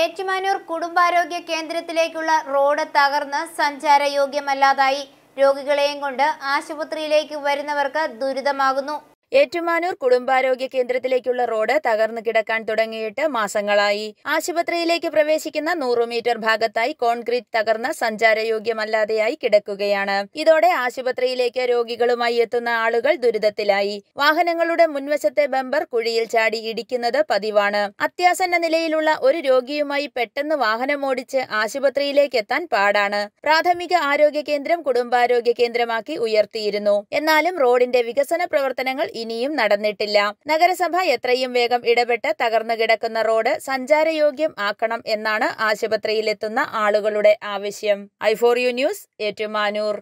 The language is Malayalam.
ഏറ്റുമാനൂർ കുടുംബാരോഗ്യ കേന്ദ്രത്തിലേക്കുള്ള റോഡ് തകർന്ന് സഞ്ചാരയോഗ്യമല്ലാതായി രോഗികളെയും കൊണ്ട് ആശുപത്രിയിലേക്ക് വരുന്നവർക്ക് ദുരിതമാകുന്നു ഏറ്റുമാനൂർ കുടുംബാരോഗ്യ കേന്ദ്രത്തിലേക്കുള്ള റോഡ് തകർന്നു കിടക്കാൻ തുടങ്ങിയിട്ട് മാസങ്ങളായി ആശുപത്രിയിലേക്ക് പ്രവേശിക്കുന്ന നൂറു മീറ്റർ ഭാഗത്തായി കോൺക്രീറ്റ് തകർന്ന് സഞ്ചാരയോഗ്യമല്ലാതെയായി കിടക്കുകയാണ് ഇതോടെ ആശുപത്രിയിലേക്ക് രോഗികളുമായി എത്തുന്ന ആളുകൾ ദുരിതത്തിലായി വാഹനങ്ങളുടെ മുൻവശത്തെ ബമ്പർ കുഴിയിൽ ചാടി ഇടിക്കുന്നത് പതിവാണ് അത്യാസന്ന നിലയിലുള്ള ഒരു രോഗിയുമായി പെട്ടെന്ന് വാഹനമോടിച്ച് ആശുപത്രിയിലേക്ക് എത്താൻ പാടാണ് പ്രാഥമിക ആരോഗ്യ കേന്ദ്രം കുടുംബാരോഗ്യ കേന്ദ്രമാക്കി ഉയർത്തിയിരുന്നു എന്നാലും റോഡിന്റെ വികസന പ്രവർത്തനങ്ങൾ ഇനിയും നടന്നിട്ടില്ല നഗരസഭ എത്രയും വേഗം ഇടപെട്ട് തകർന്നു കിടക്കുന്ന റോഡ് സഞ്ചാരയോഗ്യം ആക്കണം എന്നാണ് ആശുപത്രിയിലെത്തുന്ന ആളുകളുടെ ആവശ്യം യു ന്യൂസ് ഏറ്റുമാനൂർ